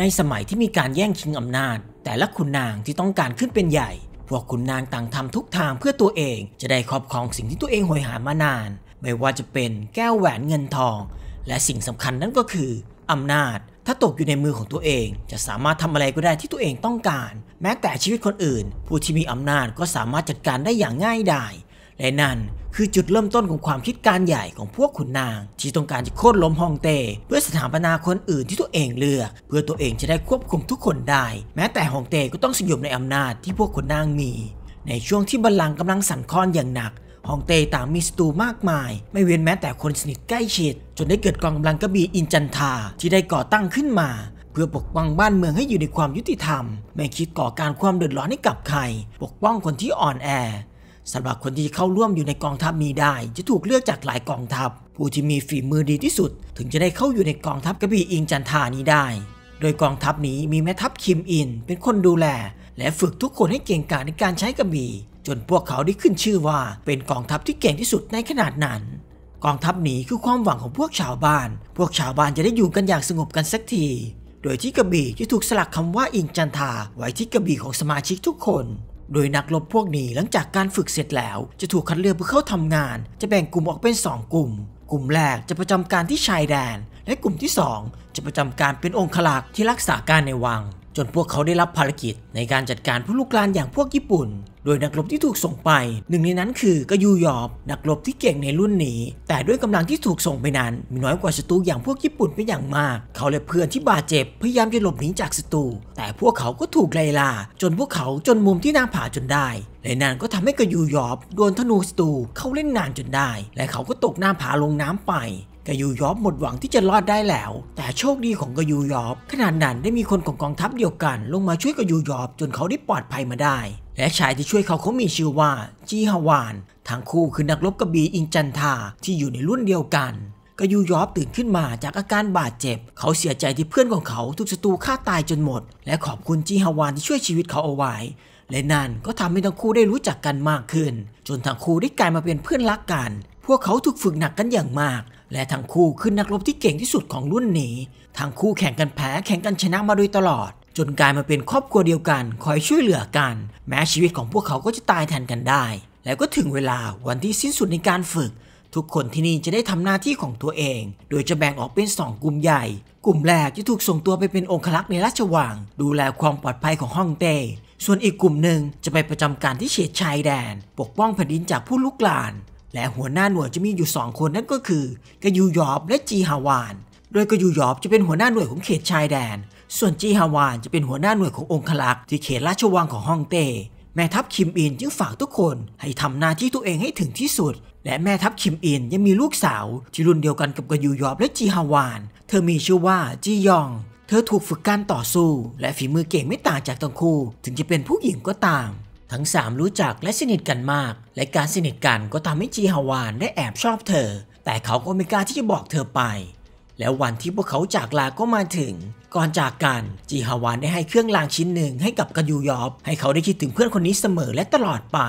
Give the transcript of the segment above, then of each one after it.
ในสมัยที่มีการแย่งชิงอำนาจ แต่ละขุนนางที่ต้องการขึ้นเป็นใหญ่พวกขุนนางต่างทำทุกทางเพื่อตัวเองจะได้ครอบครองสิ่งที่ตัวเองหอยหามานาน ไม่ว่าจะเป็นแก้วแหวนเงินทอง และสิ่งสำคัญนั้นก็คืออำนาจ ถ้าตกอยู่ในมือของตัวเองจะสามารถทำอะไรก็ได้ที่ตัวเองต้องการ แม้แต่ชีวิตคนอื่น ผู้ที่มีอำนาจก็สามารถจัดการได้อย่างง่ายดายและนั่นคือจุดเริ่มต้นของความคิดการใหญ่ของพวกขุนนางที่ต้องการจะโค่นล้มฮองเต้เพื่อสถาปนาคนอื่นที่ตัวเองเลือก เพื่อตัวเองจะได้ควบคุมทุกคนได้ แม้แต่ฮองเต้ก็ต้องสยบในอำนาจที่พวกขุนนางมี ในช่วงที่บัลลังก์กำลังสั่นคลอนอย่างหนักฮองเต้ต่างมีศัตรูมากมายไม่เว้นแม้แต่คนสนิทใกล้ชิด จนได้เกิดกองกำลังกระบี่อินจันทาที่ได้ก่อตั้งขึ้นมา เพื่อปกป้องบ้านเมืองให้อยู่ในความยุติธรรม ไม่คิดก่อการความเดือดร้อนให้กับใคร ปกป้องคนที่อ่อนแอสำหรับคนที่เข้าร่วมอยู่ในกองทัพมีได้จะถูกเลือกจากหลายกองทัพ ผู้ที่มีฝีมือดีที่สุด ถึงจะได้เข้าอยู่ในกองทัพกระบี่อิงจันทานี้ได้ โดยกองทัพนี้มีแม่ทัพคิมอิน เป็นคนดูแล และฝึกทุกคนให้เก่งกาจในการใช้กระบี่จนพวกเขาได้ขึ้นชื่อว่าเป็นกองทัพที่เก่งที่สุดในขนาดนั้น กองทัพนี้คือความหวังของพวกชาวบ้าน พวกชาวบ้านจะได้อยู่กันอย่างสงบกันสักที โดยที่กระบี่จะถูกสลักคำว่าอิงจันทาไว้ที่กระบี่ของสมาชิกทุกคนโดยนักรบพวกนี้หลังจากการฝึกเสร็จแล้วจะถูกคัดเลือกเพื่อเข้าทำงาน จะแบ่งกลุ่มออกเป็น 2 กลุ่ม กลุ่มแรกจะประจำการที่ชายแดน และกลุ่มที่ 2 จะประจำการเป็นองคลักษ์ที่รักษาการในวังจนพวกเขาได้รับภารกิจ ในการจัดการผู้ลุกลานอย่างพวกญี่ปุ่น โดยนักรบที่ถูกส่งไป หนึ่งในนั้นคือกยูยอบ นักรบที่เก่งในรุ่นนี้ แต่ด้วยกำลังที่ถูกส่งไปนั้นมีน้อยกว่าศัตรูอย่างพวกญี่ปุ่นเป็นอย่างมาก เขาและเพื่อนที่บาดเจ็บพยายามจะหลบหนีจากศัตรู แต่พวกเขาก็ถูกไล่ล่าจนพวกเขาจนมุมที่หน้าผาจนได้ แลนั่นก็ทำให้กยูยอบโดนธนูศัตรูเข้าเล่นงานจนได้ และเขาก็ตกหน้าผาลงน้ำไปกยูยอบหมดหวังที่จะรอดได้แล้ว แต่โชคดีของกยูยอบขนาดนั้นได้มีคนของกองทัพเดียวกัน ลงมาช่วยกยูยอบจนเขาได้ปลอดภัยมาได้ และชายที่ช่วยเขาเขามีชื่อว่าจีฮาวาน ทั้งคู่คือนักรบกระบี่อินจันทาที่อยู่ในรุ่นเดียวกัน กยูยอบตื่นขึ้นมาจากอาการบาดเจ็บ เขาเสียใจที่เพื่อนของเขาถูกศัตรูฆ่าตายจนหมด และขอบคุณจีฮาวานที่ช่วยชีวิตเขาเอาไว้ และนั่นก็ทำให้ทั้งคู่ได้รู้จักกันมากขึ้น จนทั้งคู่ได้กลายมาเป็นเพื่อนรักกัน พวกเขาถูกฝึกหนักกันอย่างมากและทั้งคู่ขึ้นนักรบที่เก่งที่สุดของรุ่นนี้ ทั้งคู่แข่งกันแพ้แข่งกันชนะมาโดยตลอด จนกลายมาเป็นครอบครัวเดียวกัน คอยช่วยเหลือกัน แม้ชีวิตของพวกเขาก็จะตายแทนกันได้ แล้วก็ถึงเวลาวันที่สิ้นสุดในการฝึก ทุกคนที่นี่จะได้ทำหน้าที่ของตัวเอง โดยจะแบ่งออกเป็นสองกลุ่มใหญ่ กลุ่มแรกจะถูกส่งตัวไปเป็นองคลักษ์ในราชวัง ดูแลความปลอดภัยของฮ่องเต้ส่วนอีกกลุ่มหนึ่งจะไปประจำการที่เฉียดชายแดน ปกป้องแผ่นดินจากผู้ลุกลานและหัวหน้าหน่วยจะมีอยู่สองคนนั่นก็คือกยูยอบและจีฮาวาน โดยกยูยอบจะเป็นหัวหน้าหน่วยของเขตชายแดน ส่วนจีฮาวานจะเป็นหัวหน้าหน่วยขององคลักษ์ที่เขตราชวังของฮ่องเต้ แม่ทัพคิมอินจึงฝากทุกคนให้ทำหน้าที่ตัวเองให้ถึงที่สุด และแม่ทัพคิมอินยังมีลูกสาวที่รุ่นเดียวกันกับกยูยอบและจีฮาวาน เธอมีชื่อว่าจียอง เธอถูกฝึกการต่อสู้ และฝีมือเก่งไม่ต่างจากตังคู่ ถึงจะเป็นผู้หญิงก็ตามทั้งสามรู้จักและสนิทกันมาก และการสนิทกันก็ทำให้จีฮาวานได้แอบชอบเธอ แต่เขาก็ไม่กล้าที่จะบอกเธอไป แล้ววันที่พวกเขาจากลาก็มาถึง ก่อนจากกันจีฮาวานได้ให้เครื่องรางชิ้นหนึ่งให้กับกยูยอบ ให้เขาได้คิดถึงเพื่อนคนนี้เสมอและตลอดไป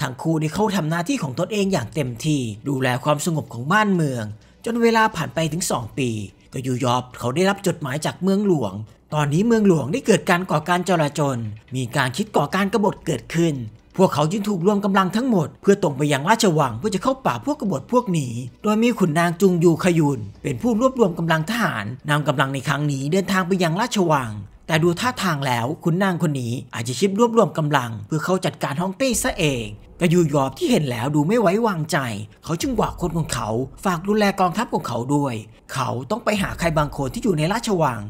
ทั้งคู่ได้เข้าทำหน้าที่ของตนเองอย่างเต็มที่ ดูแลความสงบของบ้านเมือง จนเวลาผ่านไปถึง 2 ปีก็ยูยอบ เขาได้รับจดหมายจากเมืองหลวงตอนนี้เมืองหลวงได้เกิดการก่อการจลาจล มีการคิดก่อการกบฏเกิดขึ้น พวกเขาจึงถูกรวมกำลังทั้งหมดเพื่อตรงไปยังราชวังเพื่อจะเข้าป่าพวกกบฏพวกนี้ โดยมีขุนนางจุงยูขยุนเป็นผู้รวบรวมกำลังทหารนำกำลังในครั้งนี้เดินทางไปยังราชวัง แต่ดูท่าทางแล้วขุนนางคนนี้อาจจะชิบรวบรวมกำลัง เพื่อเขาจัดการฮ่องเต้ซะเองกระยูยอบที่เห็นแล้วดูไม่ไว้วางใจ เขาจึงบอกคนของเขาฝากดูแลกองทัพของเขาด้วย เขาต้องไปหาใครบางคนที่อยู่ในราชวัง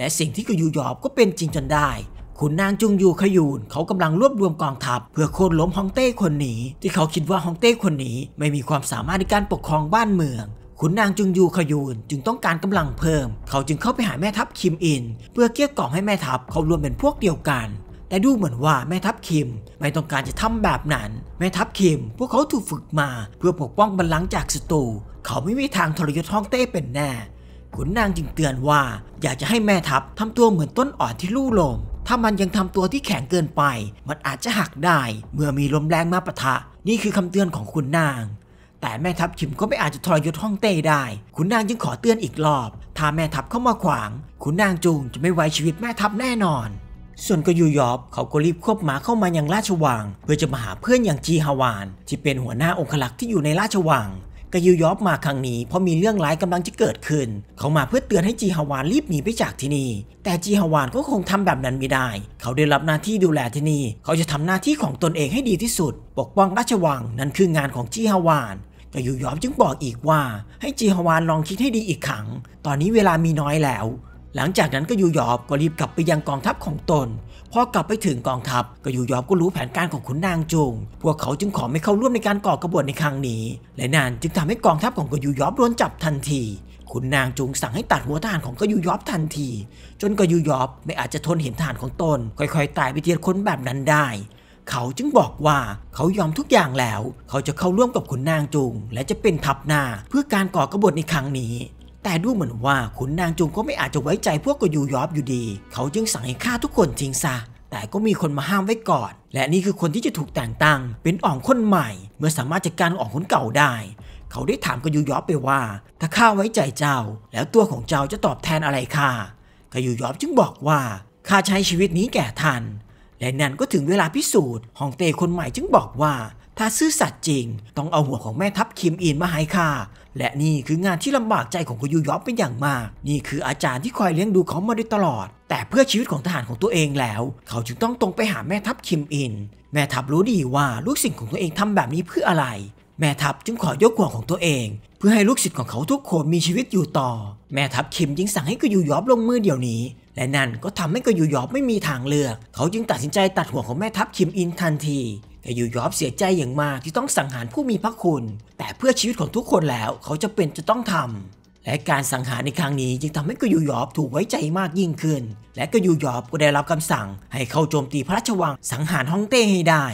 และสิ่งที่กยูยอบก็เป็นจริงจนได้ขุนนางจุงยูขยูน เขากำลังรวบรวมกองทัพ เพื่อโค่นล้มฮองเต้คนนี้ ที่เขาคิดว่าฮองเต้คนนี้ ไม่มีความสามารถในการปกครองบ้านเมือง ขุนนางจุงยูขยูน จึงต้องการกำลังเพิ่ม เขาจึงเข้าไปหาแม่ทัพคิมอิน เพื่อเกลี้ยกล่อมให้แม่ทัพเขารวมเป็นพวกเดียวกัน แต่ดูเหมือนว่าแม่ทัพคิม ไม่ต้องการจะทำแบบนั้น แม่ทัพคิม พวกเขาถูกฝึกมา เพื่อปกป้องบัลลังก์จากศัตรู เขาไม่มีทางทรยศฮองเต้เป็นแน่ขุนนางจึงเตือนว่า อยากจะให้แม่ทัพทำตัว เหมือนต้นอ่อนที่ลู่ลม ถ้ามันยังทำตัวที่แข็งเกินไป มันอาจจะหักได้ เมื่อมีลมแรงมาปะทะ นี่คือคำเตือนของขุนนาง แต่แม่ทัพขิมก็ไม่อาจจะทรยศห้องเต้ได้ขุนนางจึงขอเตือนอีกรอบ ถ้าแม่ทัพเข้ามาขวางขุนนางจูงจะไม่ไว้ชีวิตแม่ทัพแน่นอน ส่วนกยูยอบเขาก็รีบควบหมาเข้ามายัางราชวัง เพื่อจะมาหาเพื่อนอย่างจีฮาวานที่เป็นหัวหน้าองคลักษ์ที่อยู่ในราชวังกายูยอบมาครั้งนี้ เพราะมีเรื่องร้ายกำลังจะเกิดขึ้น เขามาเพื่อเตือนให้จีฮาวานรีบหนีไปจากที่นี่ แต่จีฮาวานก็คงทำแบบนั้นไม่ได้ เขาได้รับหน้าที่ดูแลที่นี่ เขาจะทำหน้าที่ของตนเองให้ดีที่สุด ปกป้องราชวังนั่นคืองานของจีฮาวานกายูยอบจึงบอกอีกว่า ให้จีฮาวานลองคิดให้ดีอีกครั้ง ตอนนี้เวลามีน้อยแล้วหลังจากนั้นก็ยูยอบก็รีบกลับไปยังกองทัพของตน พอกลับไปถึงกองทัพก็ยูยอบก็รู้แผนการของขุนนางจงพวกเขาจึงขอไม่เข้าร่วมในการก่อกบฏในครั้งนี้ และนานจึงทำให้กองทัพของกยูยอบโดนจับทันที ขุนนางจงสั่งให้ตัดหัวทหารของกยูยอบทันที จนกยูยอบไม่อาจจะทนเห็นทหารของตนค่อยๆ ตายไปทีละคนแบบนั้นได้ เขาจึงบอกว่าเขายอมทุกอย่างแล้ว เขาจะเข้าร่วมกับขุนนางจุงและจะเป็นทัพหน้าเพื่อการก่อกบฏในครั้งนี้แต่ดูเหมือนว่าขุนนางจุงก็ไม่อาจจะไว้ใจพวกกยูยอบอยู่ดี เขาจึงสั่งให้ฆ่าทุกคนทิ้งซะ แต่ก็มีคนมาห้ามไว้ก่อน และนี่คือคนที่จะถูกแต่งตั้งเป็นอ่องคนใหม่ เมื่อสามารถจัดการอ่องคนเก่าได้ เขาได้ถามกยูยอบไปว่า ถ้าข้าไว้ใจเจ้า แล้วตัวของเจ้าจะตอบแทนอะไรข้ากยูยอบจึงบอกว่าข้าใช้ชีวิตนี้แก่ท่านและนั่นก็ถึงเวลาพิสูจน์ฮองเต้คนใหม่จึงบอกว่า ถ้าซื่อสัตย์จริง ต้องเอาหัวของแม่ทัพคิมอินมาให้ข้าและนี่คืองานที่ลำบากใจของโกยูยอบเป็นอย่างมาก นี่คืออาจารย์ที่คอยเลี้ยงดูเขามาโดยตลอด แต่เพื่อชีวิตของทหารของตัวเองแล้ว เขาจึงต้องตรงไปหาแม่ทัพคิมอิน แม่ทัพรู้ดีว่าลูกศิษย์ของตัวเองทำแบบนี้เพื่ออะไร แม่ทัพจึงขอยกห่วงของตัวเอง เพื่อให้ลูกศิษย์ของเขาทุกคนมีชีวิตอยู่ต่อ แม่ทัพคิมจึงสั่งให้คกยูยอบลงมือเดี๋ยวนี้ และนั่นก็ทำให้กยูยอบไม่มีทางเลือก เขาจึงตัดสินใจตัดหัวของแม่ทัพคิมอินทันทีแต่ยูยอบเสียใจอย่างมากที่ต้องสังหารผู้มีพระคุณ แต่เพื่อชีวิตของทุกคนแล้วเขาจะเป็นจะต้องทำ และการสังหารในครั้งนี้จึงทำให้กยูยอบถูกไว้ใจมากยิ่งขึ้น และกยูยอบก็ได้รับคำสั่งให้เข้าโจมตีพระราชวังสังหารฮ่องเต้ให้ได้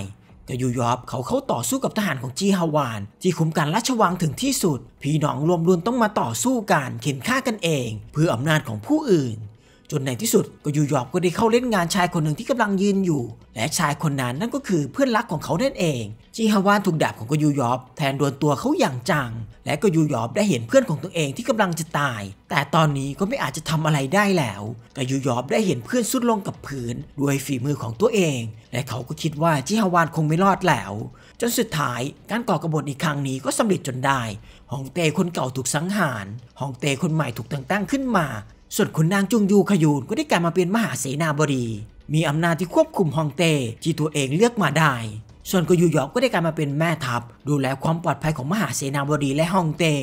กตยูยอบเขาเข้าต่อสู้กับทหารของจีฮาวานที่คุมการราชวังถึงที่สุดพี่น้องรวมรุ่นต้องมาต่อสู้กันเข็นฆ่ากันเอง เพื่ออำนาจของผู้อื่นจนในที่สุดก็ยูยอบก็ได้เข้าเล่นงานชายคนหนึ่งที่กำลังยืนอยู่ และชายคนนั้นนั่นก็คือเพื่อนรักของเขานั่นเองจีฮาวานถูกดาบของกยูยอบ แทนโดนตัวเขาอย่างจัง และกยูยอบได้เห็นเพื่อนของตัวเองที่กำลังจะตาย แต่ตอนนี้ก็ไม่อาจจะทำอะไรได้แล้วกยูยอบได้เห็นเพื่อนสุดลงกับพื้นด้วยฝีมือของตัวเอง และเขาก็คิดว่าจีฮาวานคงไม่รอดแล้ว จนสุดท้ายการก่อกรบฏอีกครั้งนี้ก็สำเร็จจนได้ฮองเตคนเก่าถูกสังหารฮองเตคนใหม่ถูกแต่งตั้งขึ้นมาส่วนขุนนางจุงยูขยูนก็ได้กลายมาเป็นมหาเสนาบดีมีอำนาจที่ควบคุมฮองเต้ที่ตัวเองเลือกมาได้ ส่วนกยูยอกก็ได้กลายมาเป็นแม่ทัพดูแลความปลอดภัยของมหาเสนาบดีและฮองเต้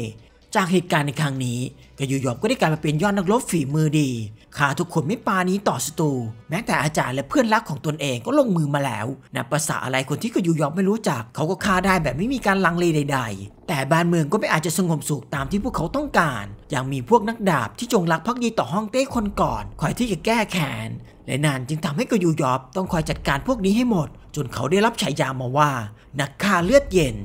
จากเหตุการณ์ในครั้งนี้กยูยอบก็ได้กลายมาเป็นยอดนักรบฝีมือดีขาทุกคนไม่ปานี้ต่อศัตรูแม้แต่อาจารย์และเพื่อนรักของตนเองก็ลงมือมาแล้ว นับภาษาอะไรคนที่กยูยอบไม่รู้จักเขาก็ฆ่าได้แบบไม่มีการลังเลใด ๆ แต่บ้านเมืองก็ไม่อาจจะสงบสุขตามที่พวกเขาต้องการ ยังมีพวกนักดาบที่จงรักภักดีต่อฮ่องเต้คนก่อนคอยที่จะแก้แค้นและนานจึงทำให้กยูยอบ ต้องคอยจัดการพวกนี้ให้หมด จนเขาได้รับฉายามาว่านักฆ่าเลือดเย็น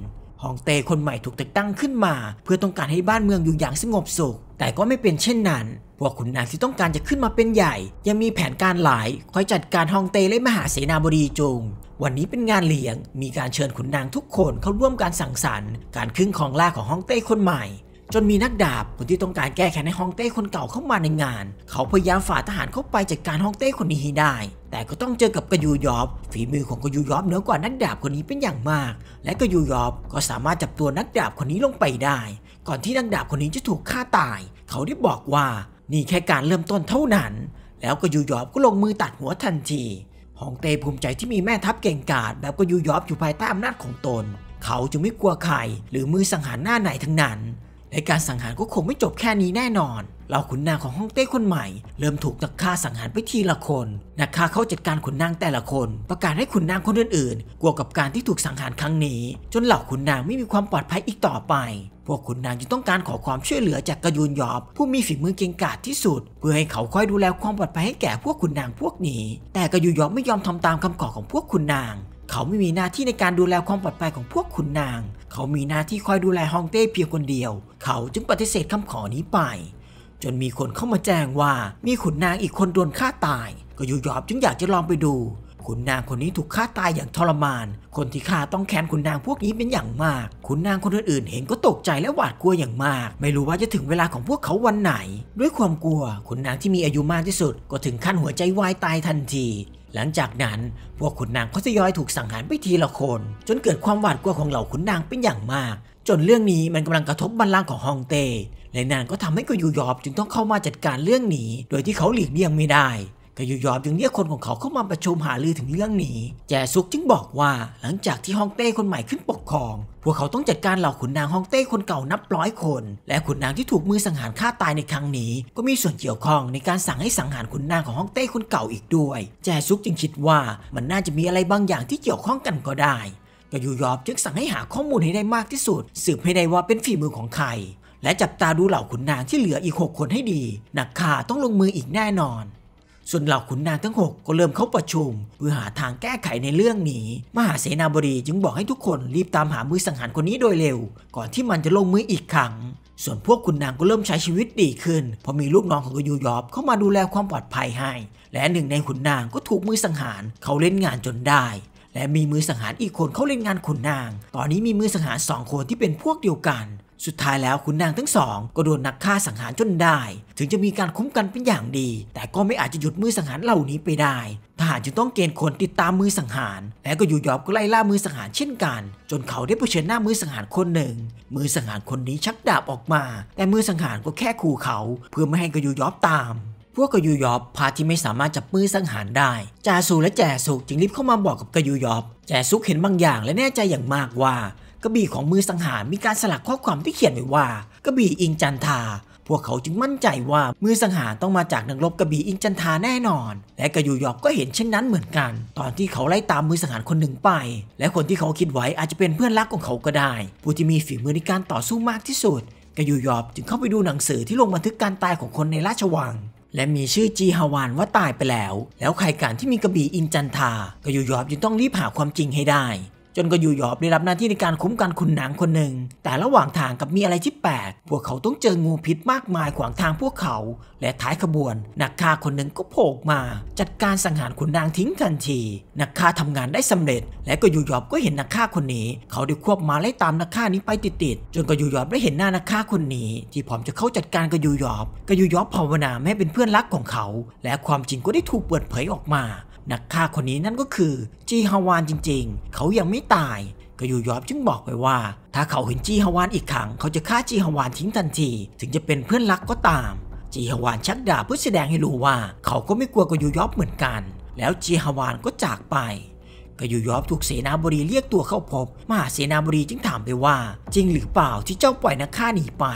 ฮองเต้คนใหม่ถูกแต่งตั้งขึ้นมาเพื่อต้องการให้บ้านเมืองอยู่อย่างสงบสุข แต่ก็ไม่เป็นเช่นนั้นพวกขุนนางที่ต้องการจะขึ้นมาเป็นใหญ่ยังมีแผนการหลายคอยจัดการฮองเต้และมหาเสนาบดีจง วันนี้เป็นงานเลี้ยงมีการเชิญขุนนางทุกคนเข้าร่วมการสังสรรค์การขึ้นของล่าของฮองเต้คนใหม่จนมีนักดาบคนที่ต้องการแก้แค้นให้ฮองเต้คนเก่าเข้ามาในงาน เขาพยายามฝ่าทหารเข้าไปจัดการฮองเต้คนนี้ให้ได้ แต่ก็ต้องเจอกับกยูยอบ ฝีมือของกยูยอบเหนือกว่านักดาบคนนี้เป็นอย่างมาก และกยูยอบก็สามารถจับตัวนักดาบคนนี้ลงไปได้ ก่อนที่นักดาบคนนี้จะถูกฆ่าตาย เขาได้บอกว่านี่แค่การเริ่มต้นเท่านั้น แล้วกยูยอบก็ลงมือตัดหัวทันทีฮองเต้ภูมิใจที่มีแม่ทัพเก่งกาจแบบกยูยอบอยู่ภายใต้อำนาจของตน เขาจะไม่กลัวใครหรือมือสังหารหน้าไหนทั้งนั้นและการสังหารก็คงไม่จบแค่นี้แน่นอน เหล่าขุนนางของฮ่องเต้คนใหม่ เริ่มถูกนักฆ่าสังหารไปทีละคน นักฆ่าเข้าจัดการขุนนางแต่ละคน ประกาศให้ขุนนางคนอื่นๆกลัวกับการที่ถูกสังหารครั้งนี้ จนเหล่าขุนนางไม่มีความปลอดภัยอีกต่อไป พวกขุนนางจึงต้องการขอความช่วยเหลือจากกระยูนยอบ ผู้มีฝีมือเก่งกาจที่สุด เพื่อให้เขาคอยดูแลความปลอดภัยให้แก่พวกขุนนางพวกนี้ แต่กระยูนยอบไม่ยอมทำตามคำขอของพวกขุนนาง เขาไม่มีหน้าที่ในการดูแลความปลอดภัยของพวกขุนนางเขามีหน้าที่คอยดูแลฮองเต้เพียงคนเดียว เขาจึงปฏิเสธคำขอนี้ไป จนมีคนเข้ามาแจ้งว่า มีขุนนางอีกคนโดนฆ่าตาย ก็ยูยอบจึงอยากจะลองไปดู ขุนนางคนนี้ถูกฆ่าตายอย่างทรมาน คนที่ฆ่าต้องแค้นขุนนางพวกนี้เป็นอย่างมาก ขุนนางคนอื่นๆเห็นก็ตกใจและหวาดกลัวอย่างมาก ไม่รู้ว่าจะถึงเวลาของพวกเขาวันไหน ด้วยความกลัวขุนนางที่มีอายุมากที่สุดก็ถึงขั้นหัวใจวายตายทันทีหลังจากนั้น พวกขุนนางก็ทยอยถูกสังหารไปทีละคน จนเกิดความหวาดกลัวของเหล่าขุนนางเป็นอย่างมาก จนเรื่องนี้มันกำลังกระทบบัลลังก์ของฮองเต้และนางก็ทำให้กยูยอบจึงต้องเข้ามาจัดการเรื่องนี้ โดยที่เขาหลีกเลี่ยงไม่ได้ก็ยุยอบจึงเรียกคนของเขาเข้ามาประชุมหารือถึงเรื่องนี้ แจซุกจึงบอกว่า หลังจากที่ฮ่องเต้คนใหม่ขึ้นปกครอง พวกเขาต้องจัดการเหล่าขุนนางฮ่องเต้คนเก่านับร้อยคน และขุนนางที่ถูกมือสังหารฆ่าตายในครั้งนี้ ก็มีส่วนเกี่ยวข้องในการสั่งให้สังหารขุนนางของฮ่องเต้คนเก่าอีกด้วย แจซุกจึงคิดว่ามันน่าจะมีอะไรบางอย่างที่เกี่ยวข้องกันก็ได้ก็ยูยอบจึงสั่งให้หาข้อมูลให้ได้มากที่สุด สืบให้ได้ว่าเป็นฝีมือของใคร และจับตาดูเหล่าขุนนางที่เหลืออีก6คนให้ดี นักข่าต้องลงมืออีกแน่นอนส่วนเหล่าขุนนางทั้ง 6 ก็เริ่มเข้าประชุม เพื่อหาทางแก้ไขในเรื่องนี้ มหาเสนาบดีจึงบอกให้ทุกคนรีบตามหามือสังหารคนนี้โดยเร็ว ก่อนที่มันจะลงมืออีกครั้ง ส่วนพวกคุณนางก็เริ่มใช้ชีวิตดีขึ้นเพราะมีลูกน้องของกยูยอบเข้ามาดูแลความปลอดภัยให้ และหนึ่ง ในขุนนางก็ถูกมือสังหารเขาเล่นงานจนได้ และมีมือสังหารอีกคนเขาเล่นงานขุนนาง ตอนนี้มีมือสังหารสองคนที่เป็นพวกเดียวกันสุดท้ายแล้วขุนนางทั้งสองก็โดนนักฆ่าสังหารจนได้ ถึงจะมีการคุ้มกันเป็นอย่างดี แต่ก็ไม่อาจจะหยุดมือสังหารเหล่านี้ไปได้ทหารจึงต้องเกณฑ์คนติดตามมือสังหาร และก็อยู่ยอบก็ไล่ล่ามือสังหารเช่นกัน จนเขาได้เผชิญหน้ามือสังหารคนหนึ่ง มือสังหารคนนี้ชักดาบออกมา แต่มือสังหารก็แค่ขู่เขาเพื่อไม่ให้กยูยอบตาม พวกกยูยอบพาที่ไม่สามารถจับมือสังหารได้ จาสูและแจสุกจึงรีบเข้ามาบอกกับกยูยอบแจสุกเห็นบางอย่างและแน่ใจอย่างมากว่ากระบี่ของมือสังหารมีการสลักข้อความที่เขียนไว้ว่ากระบี่อิงจันทาพวกเขาจึงมั่นใจว่ามือสังหารต้องมาจากนักรบกระบี่อิงจันทาแน่นอน และกระยูยอกก็เห็นเช่นนั้นเหมือนกัน ตอนที่เขาไล่ตามมือสังหารคนหนึ่งไป และคนที่เขาคิดไว้อาจจะเป็นเพื่อนรักของเขาก็ได้ผู้ที่มีฝีมือในการต่อสู้มากที่สุดกระยูยอบจึงเข้าไปดูหนังสือที่ลงบันทึกการตายของคนในราชวัง และมีชื่อจีฮาวานว่าตายไปแล้ว แล้วใครการที่มีกระบี่อินจันทากะยูยอบจึงต้องรีบหาความจริงให้ได้จนก็อยู่หยอบได้รับหน้าที่ในการคุ้มกันคุณนางคนหนึ่งแต่ระหว่างทางกับมีอะไรที่แปลก พวกเขาต้องเจองูพิษมากมายขวางทางพวกเขาและท้ายขบวนนักฆ่าคนหนึ่งก็โผล่มา จัดการสังหารคุณนางทิ้งทันทีนักฆ่าทำงานได้สำเร็จ และก็อยู่หยอบก็เห็นนักฆ่าคนนี้ เขาได้ควบมาไล่ตามนักฆ่านี้ไปติดๆ จนก็อยู่หยอบได้เห็นหน้านักฆ่าคนนี้ ที่พร้อมจะเข้าจัดการก็อยู่หยอบ ก็อยู่หยอบภาวนาให้เป็นเพื่อนรักของเขา และความจริงก็ได้ถูกเปิดเผยออกมานักฆ่าคนนี้นั่นก็คือ จีฮาวานจริงๆ เขายังไม่ตาย ก็ยูยอบจึงบอกไปว่า ถ้าเขาเห็นจีฮาวานอีกครั้งเขาจะฆ่าจีฮาวานทิ้งทันทีถึงจะเป็นเพื่อนรักก็ตาม จีฮาวานชักดาบเพื่อแสดงให้รู้ว่า เขาก็ไม่กลัวกับยูยอบเหมือนกัน แล้วจีฮาวานก็จากไปก็ยูยอบถูกเสนาบดีเรียกตัวเข้าพบ มหาเสนาบดีจึงถามไปว่า จริงหรือเปล่าที่เจ้าปล่อยนักฆ่าหนีไป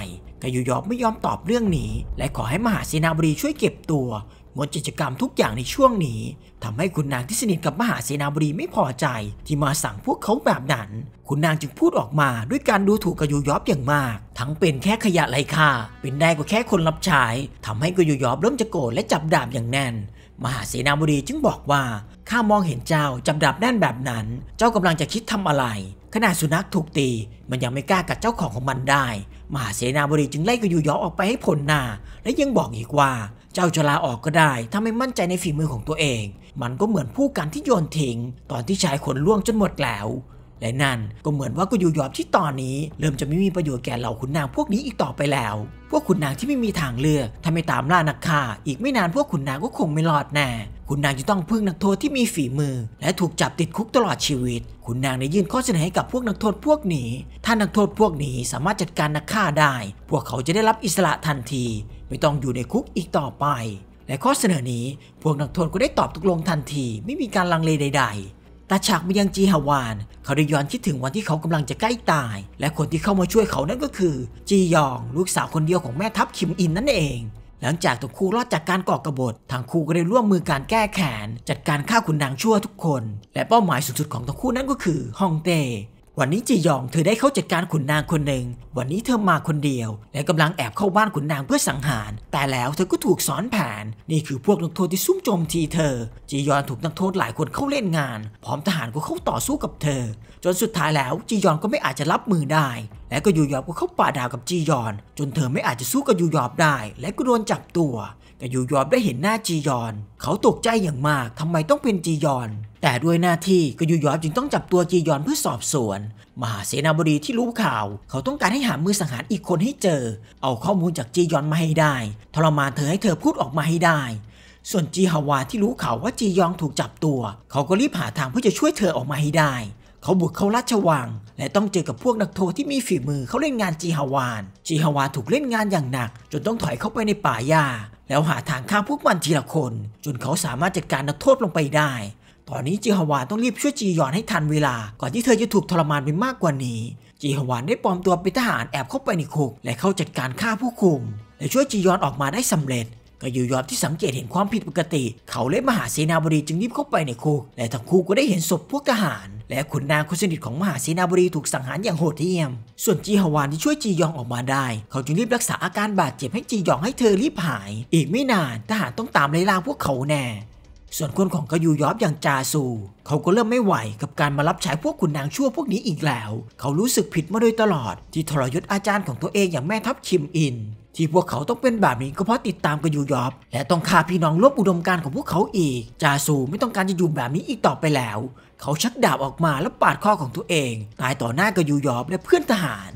กยูยอบไม่ยอมตอบเรื่องนี้ และขอให้มหาเสนาบดีช่วยเก็บตัวหมดกิจกรรมทุกอย่างในช่วงนี้ทำให้คุณนางที่สนิทกับมหาเสนาบดีไม่พอใจที่มาสั่งพวกเขาแบบนั้น คุณนางจึงพูดออกมาด้วยการดูถูกกยูยอบอย่างมาก ทั้งเป็นแค่ขยะไร้ค่าเป็นได้ก็แค่คนรับใช้ทำให้กยูยอบเริ่มจะโกรธและจับดาบอย่างแน่น มหาเสนาบดีจึงบอกว่าข้ามองเห็นเจ้าจับดาบแน่นแบบนั้น เจ้ากำลังจะคิดทำอะไรขณะสุนัขถูกตีมันยังไม่กล้ากัดเจ้าของของมันได้ มหาเสนาบดีจึงไล่กยูยอบออกไปให้ผลหน้าและยังบอกอีกว่าเจ้าจะลาออกก็ได้ ถ้าไม่มั่นใจในฝีมือของตัวเอง มันก็เหมือนผู้การที่โยนทิ้ง ตอนที่ชายคนล่วงจนหมดแล้วและนั่นก็เหมือนว่ากูยูยอบที่ตอนนี้ เริ่มจะไม่มีประโยชน์แก่เหล่าขุนนางพวกนี้อีกต่อไปแล้ว พวกขุนนางที่ไม่มีทางเลือก ถ้าไม่ตามล่านักฆ่า อีกไม่นานพวกขุนนางก็คงไม่รอดแน่ ขุนนางจะต้องพึ่งนักโทษที่มีฝีมือ และถูกจับติดคุกตลอดชีวิต ขุนนางได้ยื่นข้อเสนอให้กับพวกนักโทษพวกนี้ ถ้านักโทษพวกนี้สามารถจัดการนักฆ่าได้ พวกเขาจะได้รับอิสระทันที ไม่ต้องอยู่ในคุกอีกต่อไป และข้อเสนอนี้ พวกนักโทษก็ได้ตอบตกลงทันที ไม่มีการลังเลใด ๆตาฉากมายังจีฮาวาน เขาได้ย้อนคิดถึงวันที่เขากำลังจะใกล้ตาย และคนที่เข้ามาช่วยเขานั่นก็คือจียอง ลูกสาวคนเดียวของแม่ทัพคิมอินนั่นเอง หลังจากตัวคู่รอดจากการก่อกระบฏทางคู่ก็ได้ร่วมมือการแก้แค้นจัดการฆ่าขุนนางชั่วทุกคน และเป้าหมายสูงสุดของทั้งคู่นั่นก็คือฮองเตวันนี้จียองเธอได้เข้าจัดการขุนนางคนหนึ่ง วันนี้เธอมาคนเดียวและกำลังแอบเข้าบ้านขุนนางเพื่อสังหาร แต่แล้วเธอก็ถูกสอนแผน นี่คือพวกนักโทษที่ซุ่มโจมทีเธอ จียอนถูกนักโทษหลายคนเข้าเล่นงาน พร้อมทหารก็เข้าต่อสู้กับเธอ จนสุดท้ายแล้วจียอนก็ไม่อาจจะรับมือได้ และก็ยูยอบก็เข้าป่าดาวกับจียอนจนเธอไม่อาจจะสู้กับยูยอบได้ และก็โดนจับตัวแต่ยูยอบได้เห็นหน้าจียอน เขาตกใจอย่างมากทำไมต้องเป็นจียอน แต่ด้วยหน้าที่ก็ยูยอบจึงต้องจับตัวจียอนเพื่อสอบสวน มหาเสนาบดีที่รู้ข่าว เขาต้องการให้หามือสังหารอีกคนให้เจอ เอาข้อมูลจากจียอนมาให้ได้ ทรมานเธอให้เธอพูดออกมาให้ได้ ส่วนจีฮาวาที่รู้ข่าวว่าจียองถูกจับตัว เขาก็รีบหาทางเพื่อจะช่วยเธอออกมาให้ได้ เขาบุกเข้าราชวัง และต้องเจอกับพวกนักโทษที่มีฝีมือเขาเล่นงานจีฮาวานจีฮาวาถูกเล่นงานอย่างหนัก จนต้องถอยเข้าไปในป่าหญ้าแล้วหาทางฆ่าพวกมันทีละคนจนเขาสามารถจัดการนักโทษลงไปได้ ตอนนี้จีฮวานต้องรีบช่วยจียอนให้ทันเวลาก่อนที่เธอจะถูกทรมานไปมากกว่านี้ จีฮวานได้ปลอมตัวเป็นทหารแอบเข้าไปในคุก และเข้าจัดการฆ่าผู้คุม และช่วยจียอนออกมาได้สำเร็จ ก็ยูยอนที่สังเกตเห็นความผิดปกติ เขาเลยมหาเสนาบดีจึงรีบเข้าไปในคุกและทั้งคู่ก็ได้เห็นศพพวกทหารและขุนนางคนสนิทของมหาเสนาบดีถูกสังหารอย่างโหดเหี้ยม ส่วนจีฮวานที่ช่วยจียองออกมาได้ เขาจึงรีบรักษาอาการบาดเจ็บให้จียองให้เธอรีบหาย อีกไม่นานทหารต้องตามไล่ล่าพวกเขาแน่ ส่วนคนของกยูยอบอย่างจาซูเขาก็เริ่มไม่ไหวกับการมารับใช้พวกขุนนางชั่วพวกนี้อีกแล้ว เขารู้สึกผิดมาโดยตลอด ที่ทรยศอาจารย์ของตัวเองอย่างแม่ทัพชิมอินที่พวกเขาต้องเป็นแบบนี้ก็เพราะติดตามกันอยู่ยอบ และต้องฆ่าพี่น้องลบอุดมการของพวกเขาอีก จาซูไม่ต้องการจะอยู่แบบนี้อีกต่อไปแล้ว เขาชักดาบออกมาแล้วปาดข้อของตัวเองตายต่อหน้ากับยูยอบและเพื่อนทหาร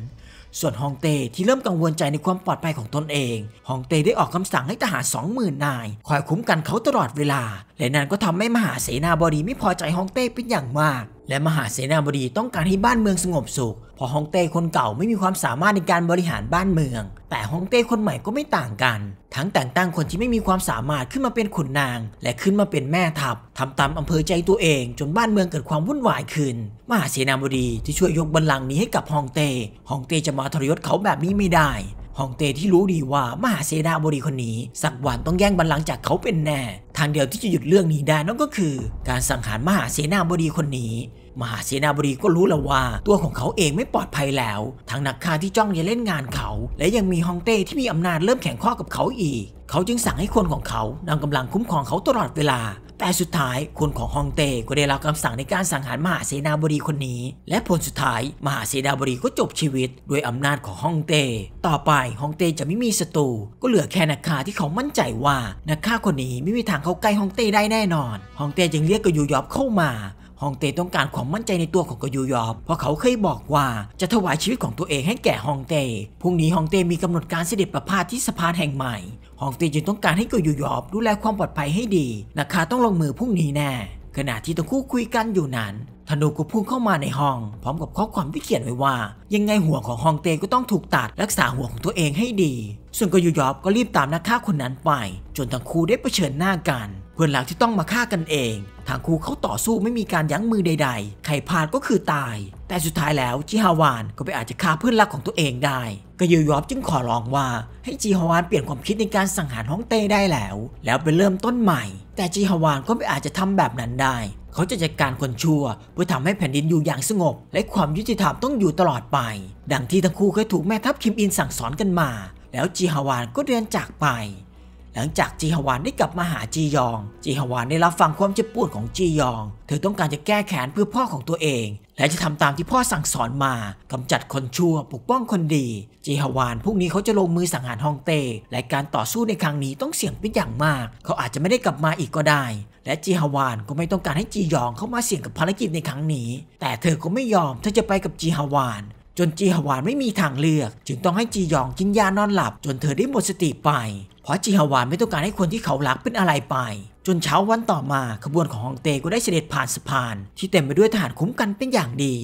ส่วนฮองเต้ที่เริ่มกังวลใจในความปลอดภัยของตนเอง ฮองเต้ได้ออกคำสั่งให้ทหารสองหมื่นนายคอยคุ้มกันเขาตลอดเวลาและนั่นก็ทำให้มหาเสนาบดีไม่พอใจฮ่องเต้เป็นอย่างมาก และมหาเสนาบดีต้องการให้บ้านเมืองสงบสุข เพราะฮ่องเต้คนเก่าไม่มีความสามารถในการบริหารบ้านเมือง แต่ฮ่องเต้คนใหม่ก็ไม่ต่างกัน ทั้งแต่งตั้งคนที่ไม่มีความสามารถขึ้นมาเป็นขุนนาง และขึ้นมาเป็นแม่ทัพทำตามอำเภอใจตัวเอง จนบ้านเมืองเกิดความวุ่นวายขึ้น มหาเสนาบดีที่ช่วยยกบัลลังก์นี้ให้กับฮ่องเต้ฮ่องเต้จะมาทรยศเขาแบบนี้ไม่ได้ฮองเต้ที่รู้ดีว่ามหาเสนาบดีคนนี้สักวันต้องแย่งบัลลังก์จากเขาเป็นแน่ ทางเดียวที่จะหยุดเรื่องนี้ได้นั่นก็คือการสังหารมหาเสนาบดีคนนี้ มหาเสนาบดีก็รู้แล้วว่าตัวของเขาเองไม่ปลอดภัยแล้ว ทั้งนักฆ่าที่จ้องจะเล่นงานเขา และยังมีฮองเต้ที่มีอำนาจเริ่มแข่งข้อกับเขาอีก เขาจึงสั่งให้คนของเขานำกำลังคุ้มครองเขาตลอดเวลาแต่สุดท้ายคนของฮองเต้ก็ได้รับคำสั่งในการสังหารมหาเสนาบดีคนนี้ และผลสุดท้ายมหาเสนาบดีก็จบชีวิต ด้วยอำนาจของฮองเต้ต่อไปฮองเต้จะไม่มีศัตรูก็เหลือแค่นักฆ่าที่เขามั่นใจว่า นักฆ่าคนนี้ไม่มีทางเข้าใกล้ฮองเต้ได้แน่นอนฮองเต้จึงเรียกกยูยอบเข้ามาฮองเต้ต้องการความมั่นใจในตัวของกยูยอบ เพราะเขาเคยบอกว่าจะถวายชีวิตของตัวเองให้แก่ฮองเต้ พรุ่งนี้ฮองเต้มีกำหนดการเสด็จประพาสที่สะพานแห่งใหม่ฮองเต้จึงต้องการให้กยูยอบดูแลความปลอดภัยให้ดีนาคาต้องลงมือพรุ่งนี้แน่ขณะที่ตัองคู่คุยกันอยู่นั้นธนูก็พุ่งเข้ามาในห้องพร้อมกับข้อความที่เขียนไว้ว่า ยังไงหัวของฮองเตก็ต้องถูกตัดรักษาหัวของตัวเองให้ดี ส่วนกยูยอบก็รีบตามนักฆ่าคนนั้นไป จนทั้งคู่ได้เผชิญหน้ากันเพื่อนหลักที่ต้องมาฆ่ากันเองทางคูเขาต่อสู้ไม่มีการยั้งมือใดๆ ใครพลาดก็คือตาย แต่สุดท้ายแล้วจีฮาวานก็ไปอาจจะฆ่าเพื่อนรักของตัวเองได้กยูยอบจึงขอร้องว่า ให้จีฮาวานเปลี่ยนความคิดในการสังหารฮองเต้ได้แล้ว แล้วไปเริ่มต้นใหม่ แต่จีฮาวานก็ไม่อาจจะทำแบบนั้นได้เขาจะจัดการคนชั่ว เพื่อทำให้แผ่นดินอยู่อย่างสงบ และความยุติธรรมต้องอยู่ตลอดไป ดังที่ทั้งคู่เคยถูกแม่ทัพคิมอินสั่งสอนกันมา แล้วจีฮวานก็เรียนจากไป หลังจากจีฮวานได้กลับมาหาจียอง จีฮวานได้รับฟังความเจ็บปวดของจียองเธอต้องการจะแก้แค้นเพื่อพ่อของตัวเอง และจะทำตามที่พ่อสั่งสอนมา กำจัดคนชั่วปกป้องคนดี จีฮวานพวกนี้เขาจะลงมือสังหารฮองเต้และการต่อสู้ในครั้งนี้ต้องเสี่ยงเป็นอย่างมาก เขาอาจจะไม่ได้กลับมาอีกก็ได้และจีฮาวานก็ไม่ต้องการให้จียองเข้ามาเสี่ยงกับภารกิจในครั้งนี้ แต่เธอก็ไม่ยอมถ้าจะไปกับจีฮาวานจนจีฮาวานไม่มีทางเลือก จึงต้องให้จียองกินยานอนหลับ จนเธอได้หมดสติไป เพราะจีฮาวานไม่ต้องการให้คนที่เขารักเป็นอะไรไป จนเช้าวันต่อมาขบวนของฮองเตก็ได้เสด็จผ่านสะพาน ที่เต็มไปด้วยทหารคุ้มกันเป็นอย่างดี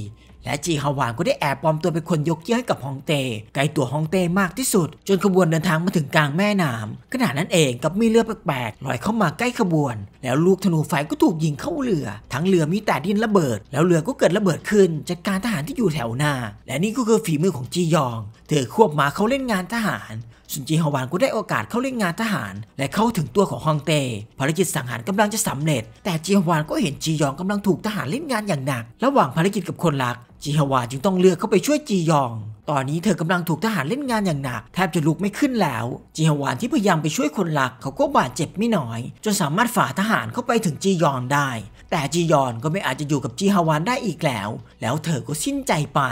และจีฮาวานก็ได้แอบปลอมตัวเป็นคนยกเยี่ยให้กับฮองเต้ไกลตัวฮองเต้มากที่สุด จนขบวนเดินทางมาถึงกลางแม่น้ำขณะนั้นเองกับมีเรือแปลกๆลอยเข้ามาใกล้ขบวน แล้วลูกธนูไฟก็ถูกยิงเข้าเรือ ทั้งเรือมีแต่ดินระเบิด แล้วเรือก็เกิดระเบิดขึ้นจากการทหารที่อยู่แถวหน้า และนี่ก็คือฝีมือของจียองเธอควบมาเขาเล่นงานทหารซุนจีฮวานก็ได้โอกาสเข้าเล่นงานทหาร และเข้าถึงตัวของฮองเต้ภารกิจสังหารกำลังจะสำเร็จ แต่จีฮวานก็เห็นจียองกำลังถูกทหารเล่นงานอย่างหนัก ระหว่างภารกิจกับคนรัก จีฮวานจึงต้องเลือกเข้าไปช่วยจียอง ตอนนี้เธอกำลังถูกทหารเล่นงานอย่างหนัก แทบจะลุกไม่ขึ้นแล้ว จีฮวานที่พยายามไปช่วยคนรักเขาก็บาดเจ็บไม่น้อยจนสามารถฝ่าทหารเข้าไปถึงจียองได้ แต่จียอนก็ไม่อาจจะอยู่กับจีฮวานได้อีกแล้ว แล้วเธอก็สิ้นใจไป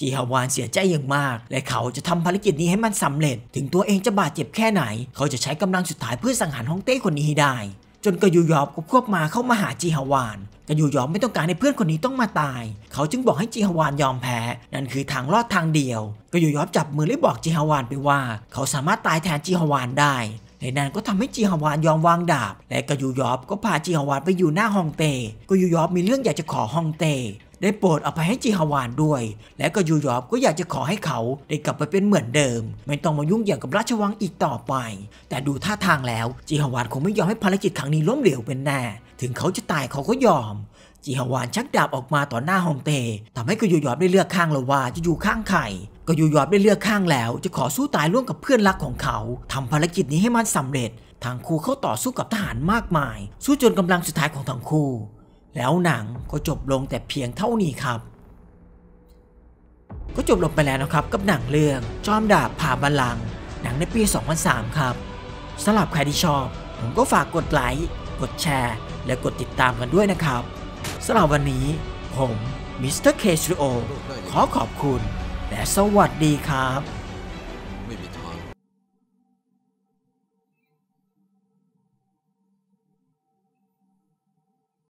จีฮาวานเสียใจอย่างมากและเขาจะทำภารกิจนี้ให้มันสำเร็จ ถึงตัวเองจะบาดเจ็บแค่ไหน เขาจะใช้กำลังสุดท้ายเพื่อสังหารฮ่องเต้คนนี้ให้ได้ จนกยูยอบก็ควบมาเข้ามาหาจีฮาวานกยูยอบไม่ต้องการให้เพื่อนคนนี้ต้องมาตาย เขาจึงบอกให้จีฮาวานยอมแพ้ นั่นคือทางรอดทางเดียวกยูยอบจับมือและบอกจีฮาวานไปว่า เขาสามารถตายแทนจีฮาวานได้ในนั้นก็ทำให้จีฮาวานยอมวางดาบและกยูยอบก็พาจีฮาวานไปอยู่หน้าฮองเต้กยูยอบมีเรื่องอยากจะขอฮองเต้ได้โปรดเอาไปให้จีฮาวานด้วย และก็ยูยอบก็อยากจะขอให้เขาได้กลับไปเป็นเหมือนเดิม ไม่ต้องมายุ่งเกี่ยวกับราชวังอีกต่อไป แต่ดูท่าทางแล้ว จีฮาวานคงไม่ยอมให้ภารกิจครั้งนี้ล้มเหลวเป็นแน่ ถึงเขาจะตายเขาก็ยอม จีฮาวานชักดาบออกมาต่อหน้าฮองเตทำให้กยูยอบได้เลือกข้าง แล้วว่าจะอยู่ข้างใครกยูยอบได้เลือกข้างแล้ว จะขอสู้ตายร่วมกับเพื่อนรักของเขา ทำภารกิจนี้ให้มันสำเร็จ ทางคู่เข้าต่อสู้กับทหารมากมาย สู้จนกำลังสุดท้ายของทางคู่แล้วหนังก็จบลงแต่เพียงเท่านี้ครับ ก็จบลงไปแล้วนะครับกับหนังเรื่องจอมดาบผ่าบัลลังก์หนังในปี 2003 ครับสำหรับใครที่ชอบ ผมก็ฝากกดไลค์ กดแชร์ และกดติดตามกันด้วยนะครับสำหรับวันนี้ผมมิสเตอร์เคสโอขอขอบคุณ และสวัสดีครับ